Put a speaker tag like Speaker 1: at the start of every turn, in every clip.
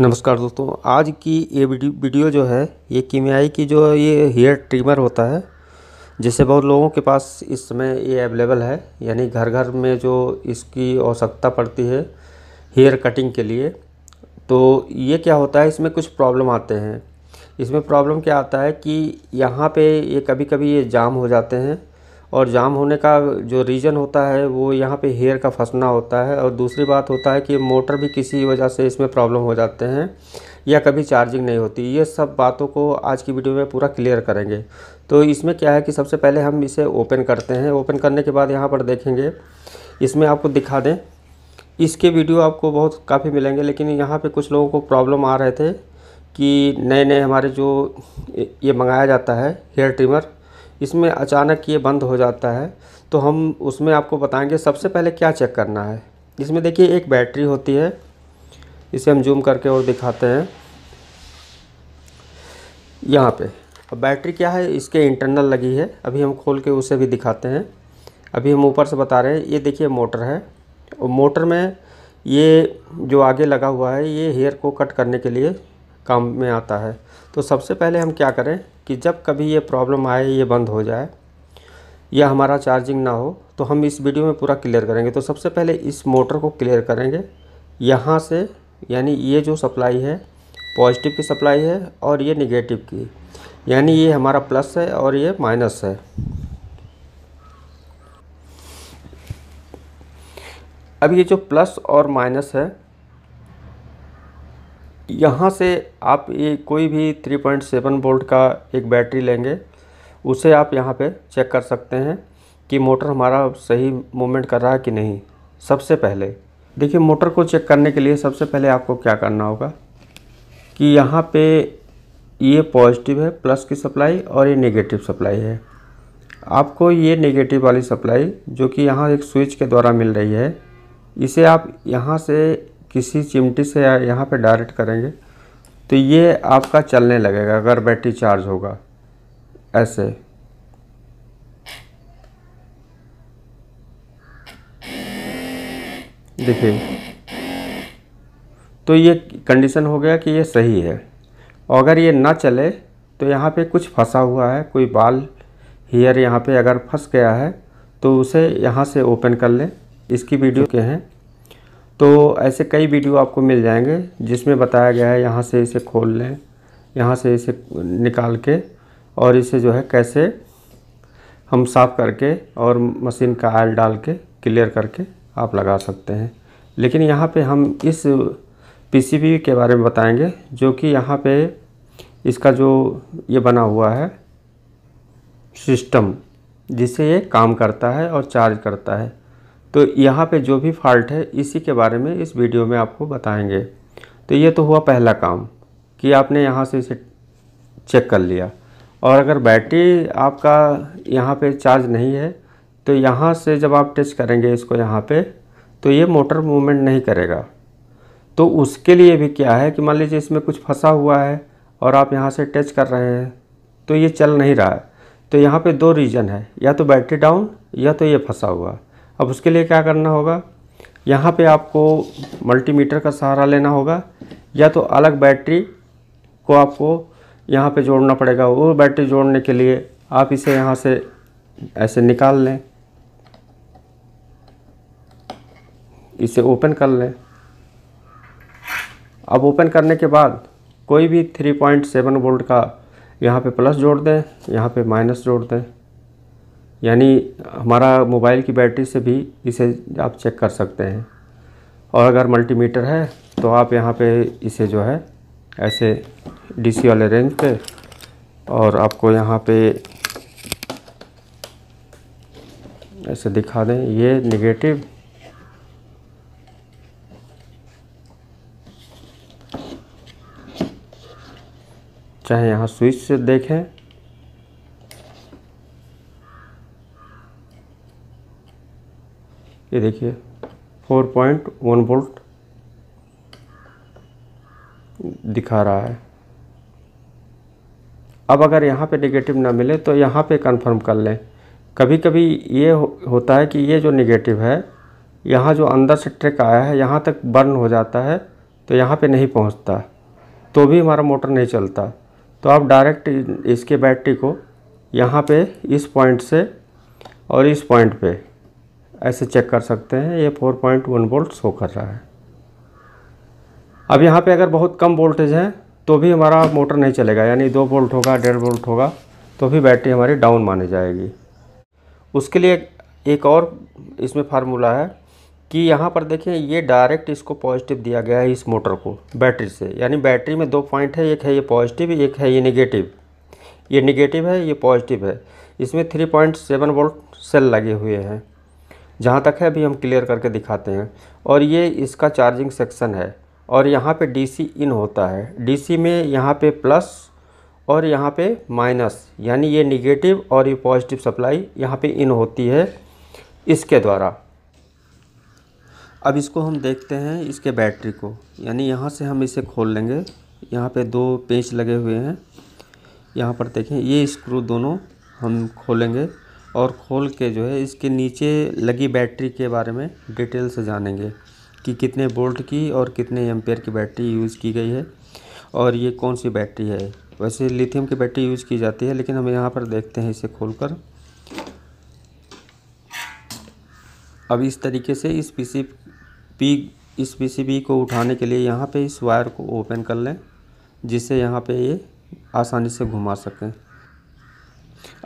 Speaker 1: नमस्कार दोस्तों आज की ये वीडियो जो है ये कीमियाई की जो ये हेयर ट्रिमर होता है जिसे बहुत लोगों के पास इस समय ये अवेलेबल है यानी घर घर में जो इसकी आवश्यकता पड़ती है हेयर कटिंग के लिए तो ये क्या होता है इसमें कुछ प्रॉब्लम आते हैं इसमें प्रॉब्लम क्या आता है कि यहाँ पे ये कभी कभी ये जाम हो जाते हैं और जाम होने का जो रीज़न होता है वो यहाँ पे हेयर का फंसना होता है और दूसरी बात होता है कि मोटर भी किसी वजह से इसमें प्रॉब्लम हो जाते हैं या कभी चार्जिंग नहीं होती ये सब बातों को आज की वीडियो में पूरा क्लियर करेंगे तो इसमें क्या है कि सबसे पहले हम इसे ओपन करते हैं ओपन करने के बाद यहाँ पर देखेंगे इसमें आपको दिखा दें इसके वीडियो आपको बहुत काफ़ी मिलेंगे लेकिन यहाँ पर कुछ लोगों को प्रॉब्लम आ रहे थे कि नए नए हमारे जो ये मंगाया जाता है हेयर ट्रिमर इसमें अचानक ये बंद हो जाता है तो हम उसमें आपको बताएंगे सबसे पहले क्या चेक करना है इसमें देखिए एक बैटरी होती है इसे हम जूम करके और दिखाते हैं यहाँ पे अब बैटरी क्या है इसके इंटरनल लगी है अभी हम खोल के उसे भी दिखाते हैं अभी हम ऊपर से बता रहे हैं ये देखिए मोटर है और मोटर में ये जो आगे लगा हुआ है ये हेयर को कट करने के लिए काम में आता है तो सबसे पहले हम क्या करें कि जब कभी ये प्रॉब्लम आए ये बंद हो जाए या हमारा चार्जिंग ना हो तो हम इस वीडियो में पूरा क्लियर करेंगे तो सबसे पहले इस मोटर को क्लियर करेंगे यहाँ से यानी ये जो सप्लाई है पॉजिटिव की सप्लाई है और ये निगेटिव की यानी ये हमारा प्लस है और ये माइनस है अब ये जो प्लस और माइनस है यहाँ से आप ये कोई भी 3.7 वोल्ट का एक बैटरी लेंगे उसे आप यहाँ पे चेक कर सकते हैं कि मोटर हमारा सही मूवमेंट कर रहा है कि नहीं सबसे पहले देखिए मोटर को चेक करने के लिए सबसे पहले आपको क्या करना होगा कि यहाँ पे ये पॉजिटिव है प्लस की सप्लाई और ये नेगेटिव सप्लाई है आपको ये नेगेटिव वाली सप्लाई जो कि यहाँ एक स्विच के द्वारा मिल रही है इसे आप यहाँ से किसी चिमटी से यहाँ पे डायरेक्ट करेंगे तो ये आपका चलने लगेगा अगर बैटरी चार्ज होगा ऐसे देखिए तो ये कंडीशन हो गया कि ये सही है और अगर ये ना चले तो यहाँ पे कुछ फंसा हुआ है कोई बाल हीयर यहाँ पे अगर फंस गया है तो उसे यहाँ से ओपन कर लें इसकी वीडियो के हैं तो ऐसे कई वीडियो आपको मिल जाएंगे जिसमें बताया गया है यहाँ से इसे खोल लें यहाँ से इसे निकाल के और इसे जो है कैसे हम साफ़ करके और मशीन का आयल डाल के क्लियर करके आप लगा सकते हैं लेकिन यहाँ पे हम इस पीसीबी के बारे में बताएंगे जो कि यहाँ पे इसका जो ये बना हुआ है सिस्टम जिससे ये काम करता है और चार्ज करता है तो यहाँ पे जो भी फॉल्ट है इसी के बारे में इस वीडियो में आपको बताएंगे तो ये तो हुआ पहला काम कि आपने यहाँ से इसे चेक कर लिया और अगर बैटरी आपका यहाँ पे चार्ज नहीं है तो यहाँ से जब आप टच करेंगे इसको यहाँ पे तो ये मोटर मूवमेंट नहीं करेगा तो उसके लिए भी क्या है कि मान लीजिए इसमें कुछ फंसा हुआ है और आप यहाँ से टच कर रहे हैं तो ये चल नहीं रहा है तो यहाँ पे दो रीज़न है या तो बैटरी डाउन या तो ये फंसा हुआ है अब उसके लिए क्या करना होगा यहाँ पे आपको मल्टीमीटर का सहारा लेना होगा या तो अलग बैटरी को आपको यहाँ पे जोड़ना पड़ेगा वो बैटरी जोड़ने के लिए आप इसे यहाँ से ऐसे निकाल लें इसे ओपन कर लें अब ओपन करने के बाद कोई भी 3.7 वोल्ट का यहाँ पे प्लस जोड़ दें यहाँ पे माइनस जोड़ दें यानी हमारा मोबाइल की बैटरी से भी इसे आप चेक कर सकते हैं और अगर मल्टीमीटर है तो आप यहाँ पे इसे जो है ऐसे डीसी वाले रेंज पे और आपको यहाँ पे ऐसे दिखा दें ये नेगेटिव चाहे यहाँ स्विच से देखें ये देखिए 4.1 वोल्ट दिखा रहा है अब अगर यहाँ पे नेगेटिव ना मिले तो यहाँ पे कंफर्म कर लें कभी कभी ये हो, होता है कि ये जो नेगेटिव है यहाँ जो अंदर से ट्रैक आया है यहाँ तक बर्न हो जाता है तो यहाँ पे नहीं पहुँचता तो भी हमारा मोटर नहीं चलता तो आप डायरेक्ट इसके बैटरी को यहाँ पे इस पॉइंट से और इस पॉइंट पे ऐसे चेक कर सकते हैं ये 4.1 पॉइंट वोल्ट शो कर रहा है अब यहाँ पे अगर बहुत कम वोल्टेज है तो भी हमारा मोटर नहीं चलेगा यानी दो वोल्ट होगा डेढ़ वोल्ट होगा तो भी बैटरी हमारी डाउन मानी जाएगी उसके लिए एक और इसमें फार्मूला है कि यहाँ पर देखें ये डायरेक्ट इसको पॉजिटिव दिया गया है इस मोटर को बैटरी से यानी बैटरी में दो पॉइंट है एक है ये पॉजिटिव एक है ये निगेटिव ये निगेटिव है ये पॉजिटिव है इसमें three point seven volt cell लगे हुए हैं जहाँ तक है अभी हम क्लियर करके दिखाते हैं और ये इसका चार्जिंग सेक्शन है और यहाँ पे डीसी इन होता है डीसी में यहाँ पे प्लस और यहाँ पे माइनस यानी ये निगेटिव और ये पॉजिटिव सप्लाई यहाँ पे इन होती है इसके द्वारा अब इसको हम देखते हैं इसके बैटरी को यानी यहाँ से हम इसे खोल लेंगे यहाँ पे दो पेंच लगे हुए हैं यहाँ पर देखें ये स्क्रू दोनों हम खोलेंगे और खोल के जो है इसके नीचे लगी बैटरी के बारे में डिटेल से जानेंगे कि कितने वोल्ट की और कितने एम्पेयर की बैटरी यूज़ की गई है और ये कौन सी बैटरी है वैसे लिथियम की बैटरी यूज़ की जाती है लेकिन हम यहाँ पर देखते हैं इसे खोलकर अब इस तरीके से इस पी पी इस पीसीबी को उठाने के लिए यहाँ पे इस वायर को ओपन कर लें जिससे यहाँ पे ये आसानी से घुमा सकें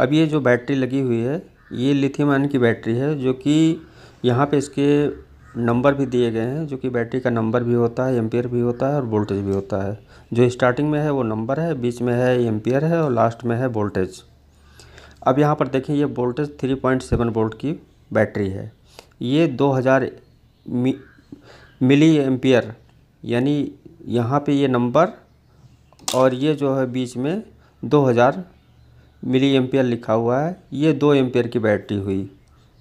Speaker 1: अब ये जो बैटरी लगी हुई है ये लिथियम आयन की बैटरी है जो कि यहाँ पे इसके नंबर भी दिए गए हैं जो कि बैटरी का नंबर भी होता है एम्पियर भी होता है और वोल्टेज भी होता है जो स्टार्टिंग में है वो नंबर है बीच में है एम्पियर है और लास्ट में है वोल्टेज अब यहाँ पर देखें ये वोल्टेज 3.7 वोल्ट की बैटरी है ये 2000 मि, मिली एम्पियर यानी यहाँ पे ये नंबर और ये जो है बीच में हज़ार मिली एम्पियर लिखा हुआ है ये दो एम्पियर की बैटरी हुई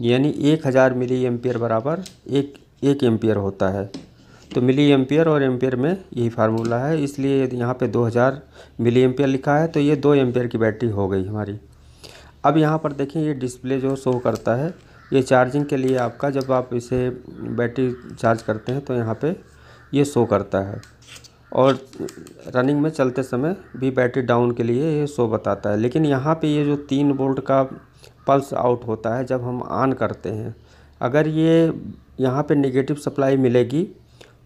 Speaker 1: यानी एक हज़ार मिली एम्पियर बराबर एक एक एम्पियर होता है तो मिली एम्पियर और एम्पियर में यही फार्मूला है इसलिए यहाँ पे 2000 मिली एम्पियर लिखा है तो ये दो एम्पियर की बैटरी हो गई हमारी अब यहाँ पर देखें ये डिस्प्ले जो शो करता है ये चार्जिंग के लिए आपका जब आप इसे बैटरी चार्ज करते हैं तो यहाँ पर ये शो करता है और रनिंग में चलते समय भी बैटरी डाउन के लिए ये शो बताता है लेकिन यहाँ पे ये जो तीन वोल्ट का पल्स आउट होता है जब हम ऑन करते हैं अगर ये यहाँ पे नेगेटिव सप्लाई मिलेगी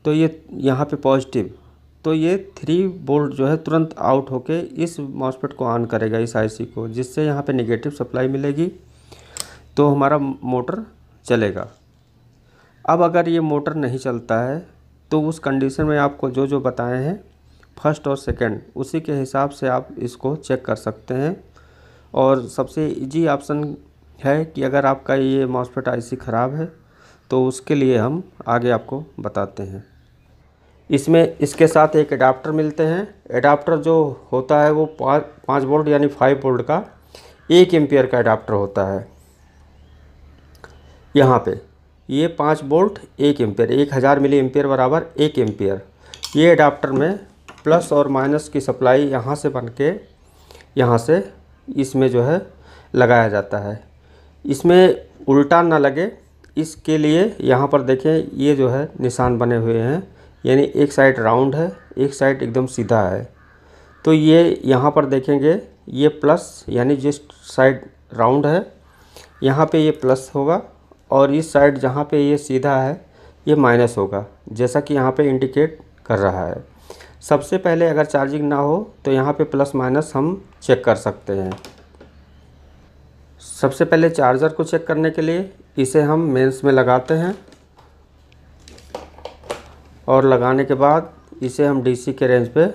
Speaker 1: तो ये यहाँ पे पॉजिटिव तो ये थ्री बोल्ट जो है तुरंत आउट होके इस मॉसपेट को ऑन करेगा इस आईसी को जिससे यहाँ पे नेगेटिव सप्लाई मिलेगी तो हमारा मोटर चलेगा अब अगर ये मोटर नहीं चलता है तो उस कंडीशन में आपको जो जो बताए हैं फर्स्ट और सेकंड उसी के हिसाब से आप इसको चेक कर सकते हैं और सबसे इजी ऑप्शन है कि अगर आपका ये मॉसफेट आईसी ख़राब है तो उसके लिए हम आगे आपको बताते हैं इसमें इसके साथ एक एडाप्टर मिलते हैं एडाप्टर जो होता है वो पाँच पाँच बोल्ट यानी फाइव बोल्ट का एक एम्पियर का एडाप्टर होता है यहाँ पर ये पाँच बोल्ट एक एम्पियर एक हज़ार मिली एम्पियर बराबर एक एम्पियर ये अडाप्टर में प्लस और माइनस की सप्लाई यहाँ से बन के यहाँ से इसमें जो है लगाया जाता है इसमें उल्टा ना लगे इसके लिए यहाँ पर देखें ये जो है निशान बने हुए हैं यानी एक साइड राउंड है एक साइड एकदम सीधा है तो ये यहाँ पर देखेंगे ये प्लस यानी जिस साइड राउंड है यहाँ पे ये प्लस होगा और इस साइड जहाँ पे ये सीधा है ये माइनस होगा जैसा कि यहाँ पे इंडिकेट कर रहा है सबसे पहले अगर चार्जिंग ना हो तो यहाँ पे प्लस माइनस हम चेक कर सकते हैं सबसे पहले चार्जर को चेक करने के लिए इसे हम मेंस में लगाते हैं और लगाने के बाद इसे हम डीसी के रेंज पे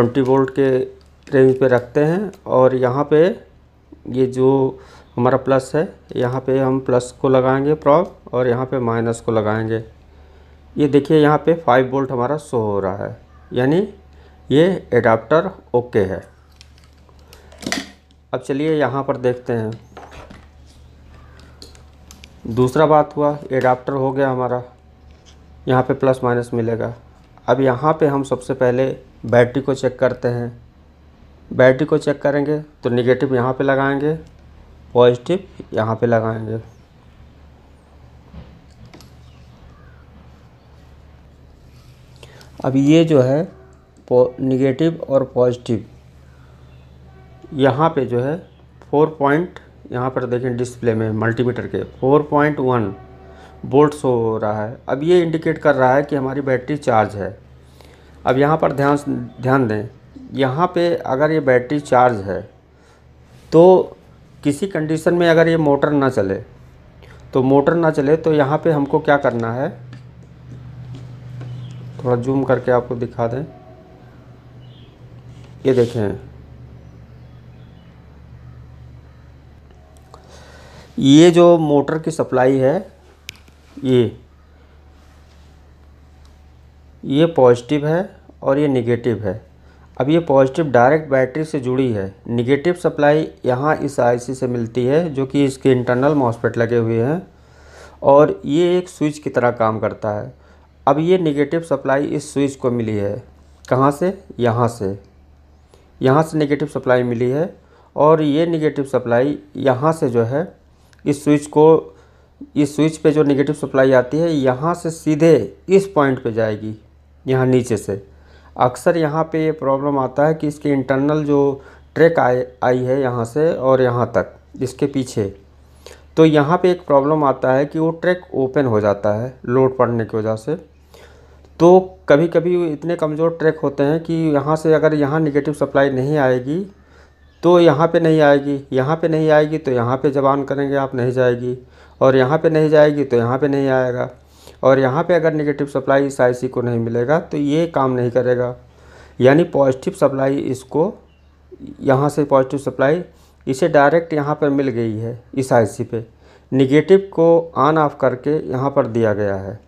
Speaker 1: 20 वोल्ट के रेंज पे रखते हैं और यहाँ पे ये जो हमारा प्लस है यहाँ पे हम प्लस को लगाएंगे प्रॉब और यहाँ पे माइनस को लगाएंगे ये देखिए यहाँ पे 5 वोल्ट हमारा शो हो रहा है यानी ये एडाप्टर ओके है अब चलिए यहाँ पर देखते हैं दूसरा बात हुआ एडाप्टर हो गया हमारा यहाँ पे प्लस माइनस मिलेगा अब यहाँ पे हम सबसे पहले बैटरी को चेक करते हैं बैटरी को चेक करेंगे तो निगेटिव यहाँ पे लगाएंगे पॉजिटिव यहाँ पे लगाएंगे अब ये जो है निगेटिव और पॉजिटिव यहाँ पे जो है फोर पॉइंट यहाँ पर देखें डिस्प्ले में मल्टीमीटर के four point one volt show हो रहा है अब ये इंडिकेट कर रहा है कि हमारी बैटरी चार्ज है अब यहाँ पर ध्यान ध्यान दें यहाँ पे अगर ये बैटरी चार्ज है तो किसी कंडीशन में अगर ये मोटर ना चले तो मोटर ना चले तो यहाँ पे हमको क्या करना है थोड़ा जूम करके आपको दिखा दें ये देखें ये जो मोटर की सप्लाई है ये ये पॉजिटिव है और ये नेगेटिव है अब ये पॉजिटिव डायरेक्ट बैटरी से जुड़ी है निगेटिव सप्लाई यहाँ इस आईसी से मिलती है जो कि इसके इंटरनल मॉसपेट लगे हुए हैं और ये एक स्विच की तरह काम करता है अब ये निगेटिव सप्लाई इस स्विच को मिली है कहाँ से यहाँ से यहाँ से निगेटिव सप्लाई मिली है और ये निगेटिव सप्लाई यहाँ से जो है इस स्विच को इस स्विच पे जो निगेटिव सप्लाई आती है यहाँ से सीधे इस पॉइंट पे जाएगी यहाँ नीचे से अक्सर यहाँ पे ये प्रॉब्लम आता है कि इसके इंटरनल जो ट्रैक आए आई है यहाँ से और यहाँ तक इसके पीछे तो यहाँ पे एक प्रॉब्लम आता है कि वो ट्रैक ओपन हो जाता है लोड पड़ने की वजह से तो कभी कभी इतने कमज़ोर ट्रैक होते हैं कि यहाँ से अगर यहाँ निगेटिव सप्लाई नहीं आएगी तो यहाँ पर नहीं आएगी यहाँ पर नहीं आएगी तो यहाँ पर जब करेंगे आप नहीं जाएगी और यहाँ पर नहीं जाएगी तो यहाँ पर नहीं आएगा और यहाँ पे अगर नेगेटिव सप्लाई इस आईसी को नहीं मिलेगा तो ये काम नहीं करेगा यानी पॉजिटिव सप्लाई इसको यहाँ से पॉजिटिव सप्लाई इसे डायरेक्ट यहाँ पर मिल गई है इस आईसी पे नेगेटिव को ऑन ऑफ करके यहाँ पर दिया गया है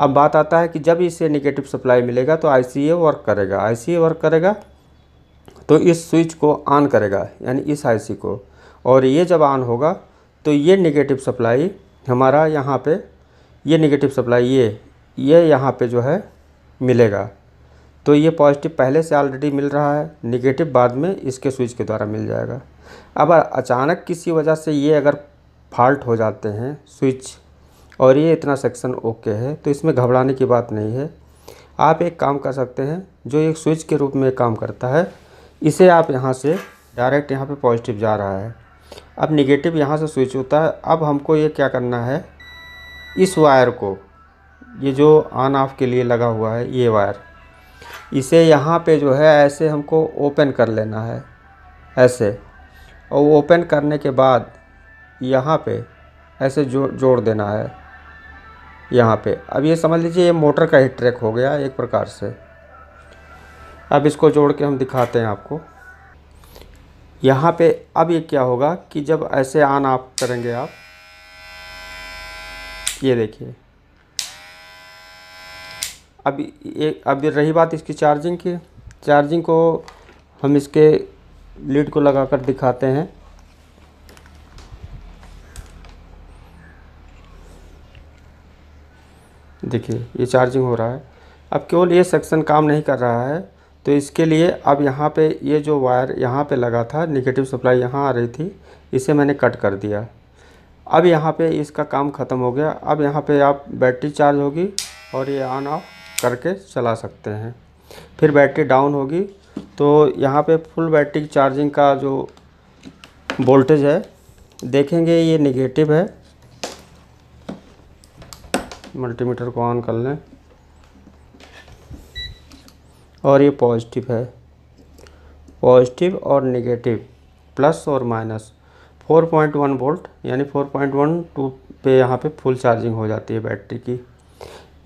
Speaker 1: अब बात आता है कि जब इसे नेगेटिव सप्लाई मिलेगा तो आई वर्क करेगा आई वर्क करेगा तो इस स्विच को ऑन करेगा यानी इस आई को और ये जब ऑन होगा तो ये नेगेटिव सप्लाई हमारा यहाँ पे ये निगेटिव सप्लाई ये ये यहाँ पर जो है मिलेगा तो ये पॉजिटिव पहले से ऑलरेडी मिल रहा है निगेटिव बाद में इसके स्विच के द्वारा मिल जाएगा अब अचानक किसी वजह से ये अगर फॉल्ट हो जाते हैं स्विच और ये इतना सेक्शन ओके है तो इसमें घबराने की बात नहीं है आप एक काम कर सकते हैं जो एक स्विच के रूप में काम करता है इसे आप यहाँ से डायरेक्ट यहाँ पे पॉजिटिव जा रहा है अब निगेटिव यहाँ से स्विच होता है अब हमको ये क्या करना है इस वायर को ये जो ऑन ऑफ के लिए लगा हुआ है ये वायर इसे यहाँ पे जो है ऐसे हमको ओपन कर लेना है ऐसे और ओपन करने के बाद यहाँ पे ऐसे जो जोड़ देना है यहाँ पे अब ये समझ लीजिए ये मोटर का ही ट्रैक हो गया एक प्रकार से अब इसको जोड़ के हम दिखाते हैं आपको यहाँ पे अब ये क्या होगा कि जब ऐसे ऑन ऑफ करेंगे आप ये देखिए अब ये अब रही बात इसकी चार्जिंग की चार्जिंग को हम इसके लीड को लगाकर दिखाते हैं देखिए ये चार्जिंग हो रहा है अब केवल ये सेक्शन काम नहीं कर रहा है तो इसके लिए अब यहाँ पे ये जो वायर यहाँ पे लगा था निगेटिव सप्लाई यहाँ आ रही थी इसे मैंने कट कर दिया अब यहाँ पे इसका काम ख़त्म हो गया अब यहाँ पे आप बैटरी चार्ज होगी और ये ऑन ऑफ करके चला सकते हैं फिर बैटरी डाउन होगी तो यहाँ पे फुल बैटरी चार्जिंग का जो वोल्टेज है देखेंगे ये निगेटिव है मल्टीमीटर को ऑन कर लें और ये पॉजिटिव है पॉजिटिव और नेगेटिव प्लस और माइनस 4.1 वोल्ट यानी टू पे यहाँ पे फुल चार्जिंग हो जाती है बैटरी की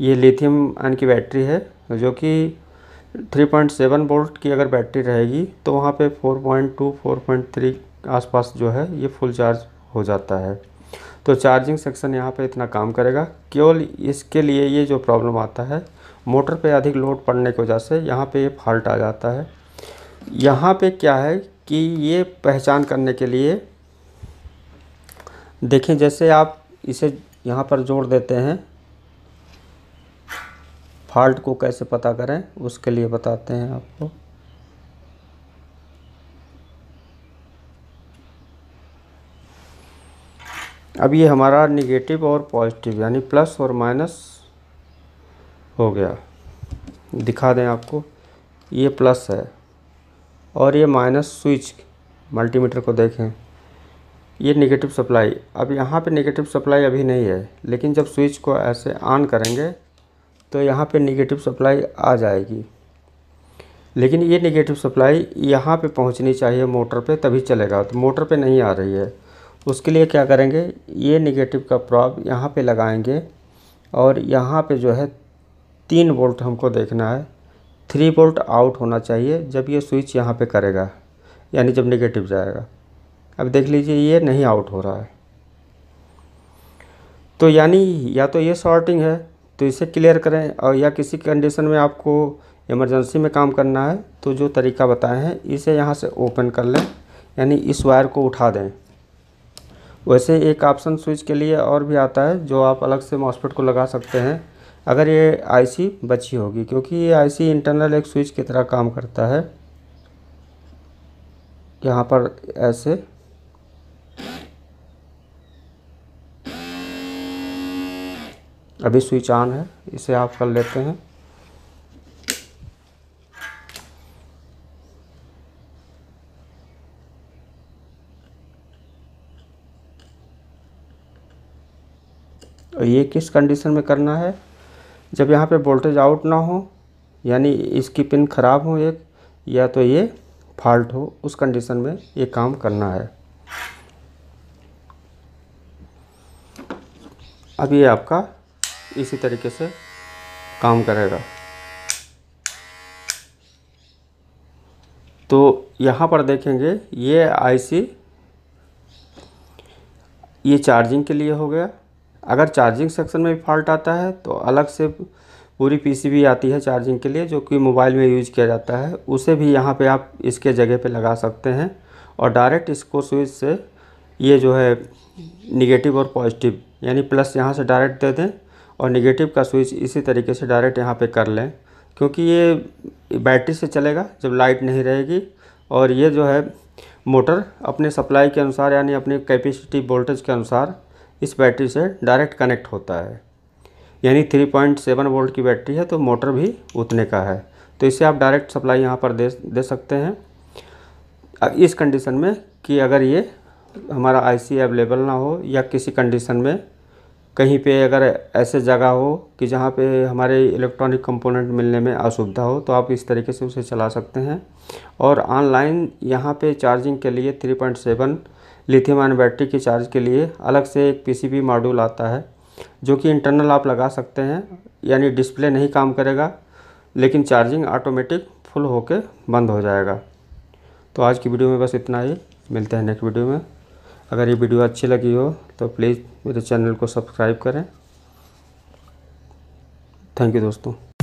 Speaker 1: ये लिथियम आयन की बैटरी है जो कि 3.7 वोल्ट की अगर बैटरी रहेगी तो वहाँ पे 4.2 4.3 आसपास जो है ये फुल चार्ज हो जाता है तो चार्जिंग सेक्शन यहाँ पे इतना काम करेगा केवल इसके लिए ये जो प्रॉब्लम आता है मोटर पे अधिक लोड पड़ने की वजह से यहाँ पे ये फॉल्ट आ जाता है यहाँ पे क्या है कि ये पहचान करने के लिए देखें जैसे आप इसे यहाँ पर जोड़ देते हैं फॉल्ट को कैसे पता करें उसके लिए बताते हैं आपको अब ये हमारा निगेटिव और पॉजिटिव यानी प्लस और माइनस हो गया दिखा दें आपको ये प्लस है और ये माइनस स्विच मल्टीमीटर को देखें ये नेगेटिव सप्लाई अब यहाँ पे नेगेटिव सप्लाई अभी नहीं है लेकिन जब स्विच को ऐसे ऑन करेंगे तो यहाँ पे नेगेटिव सप्लाई आ जाएगी लेकिन ये नेगेटिव सप्लाई यहाँ पे पहुँचनी चाहिए मोटर पे तभी चलेगा तो मोटर पे नहीं आ रही है उसके लिए क्या करेंगे ये नेगेटिव का प्रॉब यहाँ पे लगाएंगे और यहाँ पे जो है तीन वोल्ट हमको देखना है थ्री वोल्ट आउट होना चाहिए जब ये स्विच यहाँ पर करेगा यानी जब निगेटिव जाएगा अब देख लीजिए ये नहीं आउट हो रहा है तो यानी या तो ये शॉर्टिंग है तो इसे क्लियर करें और या किसी कंडीशन में आपको इमरजेंसी में काम करना है तो जो तरीका बताए हैं इसे यहाँ से ओपन कर लें यानी इस वायर को उठा दें वैसे एक ऑप्शन स्विच के लिए और भी आता है जो आप अलग से मॉसपेट को लगा सकते हैं अगर ये आईसी बची होगी क्योंकि ये आईसी इंटरनल एक स्विच की तरह काम करता है यहाँ पर ऐसे अभी स्विच ऑन है इसे ऑफ कर लेते हैं और ये किस कंडीशन में करना है जब यहाँ पे वोल्टेज आउट ना हो यानी इसकी पिन ख़राब हो एक या तो ये फॉल्ट हो उस कंडीशन में ये काम करना है अब ये आपका इसी तरीके से काम करेगा तो यहाँ पर देखेंगे ये आईसी ये चार्जिंग के लिए हो गया अगर चार्जिंग सेक्शन में भी फॉल्ट आता है तो अलग से पूरी पीसीबी आती है चार्जिंग के लिए जो कि मोबाइल में यूज किया जाता है उसे भी यहाँ पे आप इसके जगह पे लगा सकते हैं और डायरेक्ट इसको स्विच से ये जो है निगेटिव और पॉजिटिव यानी प्लस यहाँ से डायरेक्ट दे दें और निगेटिव का स्विच इसी तरीके से डायरेक्ट यहाँ पर कर लें क्योंकि ये बैटरी से चलेगा जब लाइट नहीं रहेगी और ये जो है मोटर अपने सप्लाई के अनुसार यानी अपने कैपेसिटी वोल्टेज के अनुसार इस बैटरी से डायरेक्ट कनेक्ट होता है यानी 3.7 वोल्ट की बैटरी है तो मोटर भी उतने का है तो इसे आप डायरेक्ट सप्लाई यहाँ पर दे दे सकते हैं इस कंडीशन में कि अगर ये हमारा आईसी अवेलेबल ना हो या किसी कंडीशन में कहीं पे अगर ऐसे जगह हो कि जहाँ पे हमारे इलेक्ट्रॉनिक कंपोनेंट मिलने में असुविधा हो तो आप इस तरीके से उसे चला सकते हैं और ऑनलाइन यहाँ पे चार्जिंग के लिए 3.7 लिथियम आयन बैटरी के चार्ज के लिए अलग से एक पीसीबी मॉड्यूल आता है जो कि इंटरनल आप लगा सकते हैं यानी डिस्प्ले नहीं काम करेगा लेकिन चार्जिंग ऑटोमेटिक फुल होकर बंद हो जाएगा तो आज की वीडियो में बस इतना ही मिलते हैं नेक्स्ट वीडियो में अगर ये वीडियो अच्छी लगी हो तो प्लीज़ मेरे चैनल को सब्सक्राइब करें थैंक यू दोस्तों